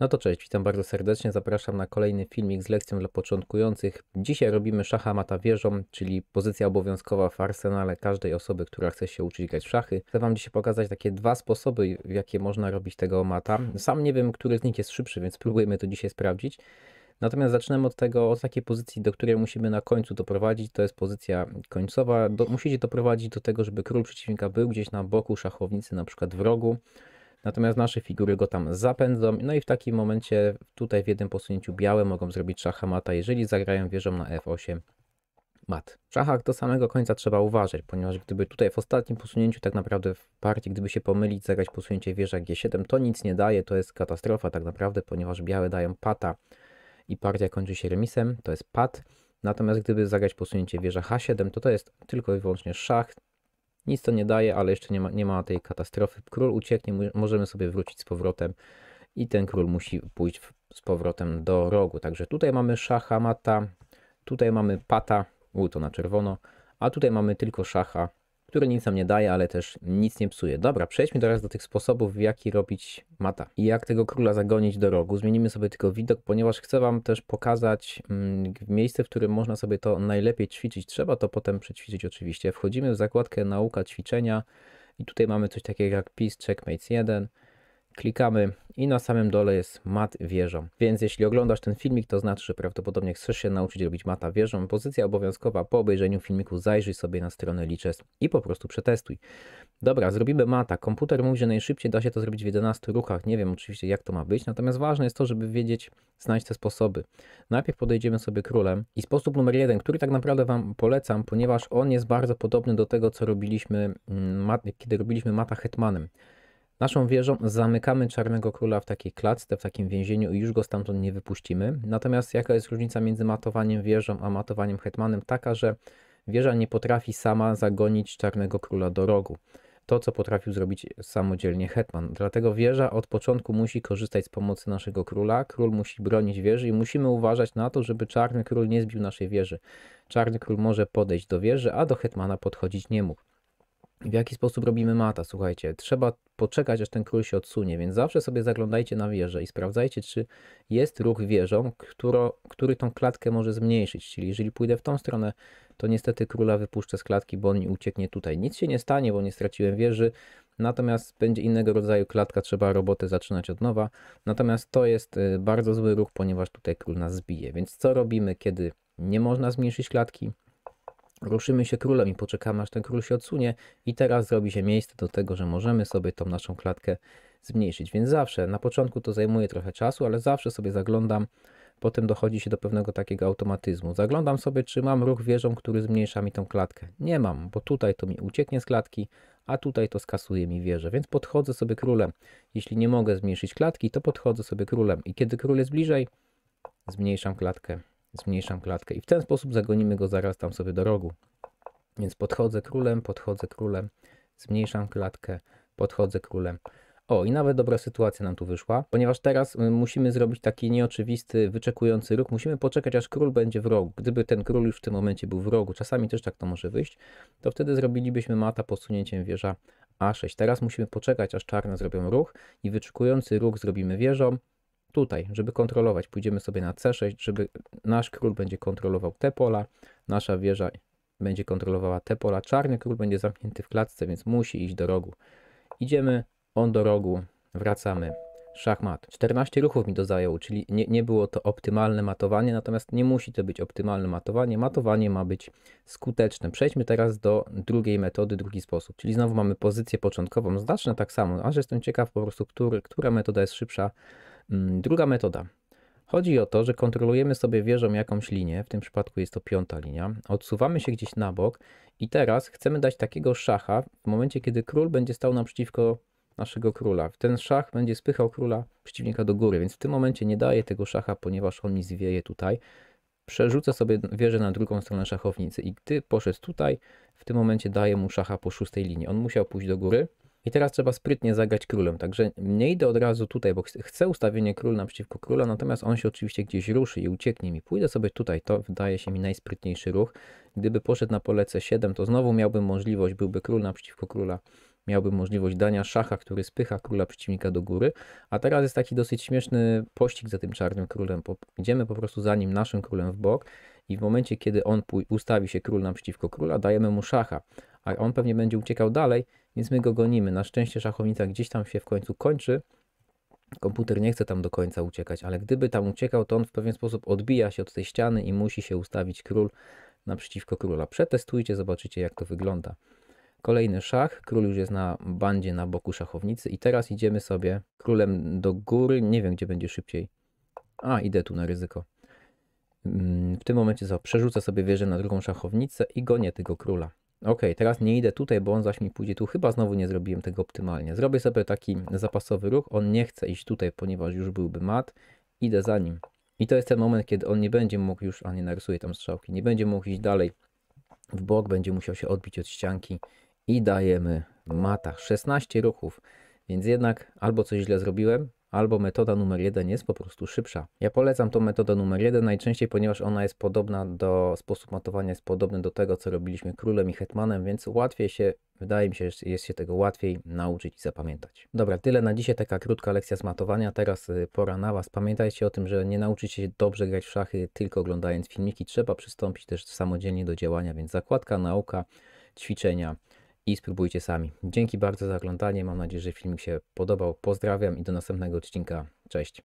No to cześć, witam bardzo serdecznie, zapraszam na kolejny filmik z lekcją dla początkujących. Dzisiaj robimy szacha mata wieżą, czyli pozycja obowiązkowa w arsenale każdej osoby, która chce się uczyć grać w szachy. Chcę Wam dzisiaj pokazać takie dwa sposoby, w jakie można robić tego mata. Sam nie wiem, który z nich jest szybszy, więc spróbujmy to dzisiaj sprawdzić. Natomiast zaczynamy od tego, od takiej pozycji, do której musimy na końcu doprowadzić, to jest pozycja końcowa. Do, musicie doprowadzić do tego, żeby król przeciwnika był gdzieś na boku szachownicy, na przykład w rogu. Natomiast nasze figury go tam zapędzą, no i w takim momencie tutaj w jednym posunięciu białe mogą zrobić szacha mata, jeżeli zagrają wieżą na f8 mat. W szachach do samego końca trzeba uważać, ponieważ gdyby tutaj w ostatnim posunięciu tak naprawdę w partii, gdyby się pomylić, zagrać posunięcie wieża g7, to nic nie daje, to jest katastrofa tak naprawdę, ponieważ białe dają pata i partia kończy się remisem, to jest pat. Natomiast gdyby zagrać posunięcie wieża h7, to to jest tylko i wyłącznie szach, nic to nie daje, ale jeszcze nie ma, nie ma tej katastrofy. Król ucieknie, możemy sobie wrócić z powrotem i ten król musi pójść z powrotem do rogu. Także tutaj mamy szacha, mata, tutaj mamy pata, u to na czerwono, a tutaj mamy tylko szacha, które nic nam nie daje, ale też nic nie psuje. Dobra, przejdźmy teraz do tych sposobów, w jaki robić mata i jak tego króla zagonić do rogu. Zmienimy sobie tylko widok, ponieważ chcę Wam też pokazać mm, miejsce, w którym można sobie to najlepiej ćwiczyć. Trzeba to potem przećwiczyć oczywiście. Wchodzimy w zakładkę nauka ćwiczenia i tutaj mamy coś takiego jak PiS Checkmates 1, klikamy i na samym dole jest mat wieżą. Więc jeśli oglądasz ten filmik, to znaczy, że prawdopodobnie chcesz się nauczyć robić mata wieżą. Pozycja obowiązkowa po obejrzeniu filmiku zajrzyj sobie na stronę Lichess i po prostu przetestuj. Dobra, zrobimy mata. Komputer mówi, że najszybciej da się to zrobić w 11 ruchach. Nie wiem oczywiście jak to ma być, natomiast ważne jest to, żeby wiedzieć, znać te sposoby. Najpierw podejdziemy sobie królem i sposób numer jeden, który tak naprawdę Wam polecam, ponieważ on jest bardzo podobny do tego, co robiliśmy, mm, kiedy robiliśmy mata hetmanem. Naszą wieżą zamykamy Czarnego Króla w takiej klatce, w takim więzieniu i już go stamtąd nie wypuścimy. Natomiast jaka jest różnica między matowaniem wieżą a matowaniem hetmanem? Taka, że wieża nie potrafi sama zagonić Czarnego Króla do rogu. To, co potrafił zrobić samodzielnie hetman. Dlatego wieża od początku musi korzystać z pomocy naszego króla. Król musi bronić wieży i musimy uważać na to, żeby Czarny Król nie zbił naszej wieży. Czarny Król może podejść do wieży, a do hetmana podchodzić nie mógł. W jaki sposób robimy mata? Słuchajcie, trzeba poczekać, aż ten król się odsunie, więc zawsze sobie zaglądajcie na wieżę i sprawdzajcie, czy jest ruch wieżą, który tą klatkę może zmniejszyć. Czyli jeżeli pójdę w tą stronę, to niestety króla wypuszczę z klatki, bo on ucieknie tutaj. Nic się nie stanie, bo nie straciłem wieży, natomiast będzie innego rodzaju klatka, trzeba robotę zaczynać od nowa. Natomiast to jest y, bardzo zły ruch, ponieważ tutaj król nas zbije. Więc co robimy, kiedy nie można zmniejszyć klatki? ruszymy się królem i poczekamy, aż ten król się odsunie i teraz zrobi się miejsce do tego, że możemy sobie tą naszą klatkę zmniejszyć. Więc zawsze, na początku to zajmuje trochę czasu, ale zawsze sobie zaglądam, potem dochodzi się do pewnego takiego automatyzmu. Zaglądam sobie, czy mam ruch wieżą, który zmniejsza mi tą klatkę. Nie mam, bo tutaj to mi ucieknie z klatki, a tutaj to skasuje mi wieżę, więc podchodzę sobie królem. Jeśli nie mogę zmniejszyć klatki, to podchodzę sobie królem i kiedy król jest bliżej, zmniejszam klatkę zmniejszam klatkę i w ten sposób zagonimy go zaraz tam sobie do rogu. Więc podchodzę królem, podchodzę królem, zmniejszam klatkę, podchodzę królem. O, i nawet dobra sytuacja nam tu wyszła, ponieważ teraz y, musimy zrobić taki nieoczywisty, wyczekujący ruch. Musimy poczekać, aż król będzie w rogu. Gdyby ten król już w tym momencie był w rogu, czasami też tak to może wyjść, to wtedy zrobilibyśmy mata posunięciem wieża A6. Teraz musimy poczekać, aż czarne zrobią ruch i wyczekujący ruch zrobimy wieżą, tutaj, żeby kontrolować. Pójdziemy sobie na C6, żeby nasz król będzie kontrolował te pola, nasza wieża będzie kontrolowała te pola. Czarny król będzie zamknięty w klatce, więc musi iść do rogu. Idziemy, on do rogu, wracamy. Szachmat. 14 ruchów mi to zajęło, czyli nie, nie było to optymalne matowanie, natomiast nie musi to być optymalne matowanie. Matowanie ma być skuteczne. Przejdźmy teraz do drugiej metody, drugi sposób. Czyli znowu mamy pozycję początkową, znaczne tak samo, aż jestem ciekaw po prostu, który, która metoda jest szybsza Mm, druga metoda. Chodzi o to, że kontrolujemy sobie wieżą jakąś linię, w tym przypadku jest to piąta linia, odsuwamy się gdzieś na bok i teraz chcemy dać takiego szacha w momencie, kiedy król będzie stał naprzeciwko naszego króla. Ten szach będzie spychał króla przeciwnika do góry, więc w tym momencie nie daję tego szacha, ponieważ on mi zwieje tutaj. Przerzucę sobie wieżę na drugą stronę szachownicy i gdy poszedł tutaj, w tym momencie daję mu szacha po szóstej linii. On musiał pójść do góry, i teraz trzeba sprytnie zagrać królem, także nie idę od razu tutaj, bo chcę ustawienie król naprzeciwko króla, natomiast on się oczywiście gdzieś ruszy i ucieknie mi. Pójdę sobie tutaj, to wydaje się mi najsprytniejszy ruch. Gdyby poszedł na pole c7, to znowu miałbym możliwość, byłby król naprzeciwko króla, miałbym możliwość dania szacha, który spycha króla przeciwnika do góry, a teraz jest taki dosyć śmieszny pościg za tym czarnym królem. Idziemy po prostu za nim, naszym królem w bok i w momencie, kiedy on ustawi się król naprzeciwko króla, dajemy mu szacha, a on pewnie będzie uciekał dalej, więc my go gonimy. Na szczęście szachownica gdzieś tam się w końcu kończy. Komputer nie chce tam do końca uciekać, ale gdyby tam uciekał, to on w pewien sposób odbija się od tej ściany i musi się ustawić król naprzeciwko króla. Przetestujcie, zobaczycie jak to wygląda. Kolejny szach, król już jest na bandzie na boku szachownicy i teraz idziemy sobie królem do góry, nie wiem gdzie będzie szybciej. A, idę tu na ryzyko. Mm, w tym momencie co, przerzucę sobie wieżę na drugą szachownicę i gonię tego króla. Ok, teraz nie idę tutaj, bo on zaś mi pójdzie tu. Chyba znowu nie zrobiłem tego optymalnie. Zrobię sobie taki zapasowy ruch. On nie chce iść tutaj, ponieważ już byłby mat. Idę za nim. I to jest ten moment, kiedy on nie będzie mógł już, a nie narysuję tam strzałki, nie będzie mógł iść dalej w bok, będzie musiał się odbić od ścianki i dajemy mata. 16 ruchów, więc jednak albo coś źle zrobiłem, albo metoda numer jeden jest po prostu szybsza. Ja polecam tą metodę numer jeden najczęściej, ponieważ ona jest podobna do, sposób matowania jest podobny do tego, co robiliśmy królem i hetmanem, więc łatwiej się, wydaje mi się, że jest się tego łatwiej nauczyć i zapamiętać. Dobra, tyle na dzisiaj, taka krótka lekcja z matowania, teraz y, pora na Was. Pamiętajcie o tym, że nie nauczycie się dobrze grać w szachy tylko oglądając filmiki, trzeba przystąpić też samodzielnie do działania, więc zakładka, nauka, ćwiczenia, i spróbujcie sami. Dzięki bardzo za oglądanie. Mam nadzieję, że filmik się podobał. Pozdrawiam i do następnego odcinka. Cześć.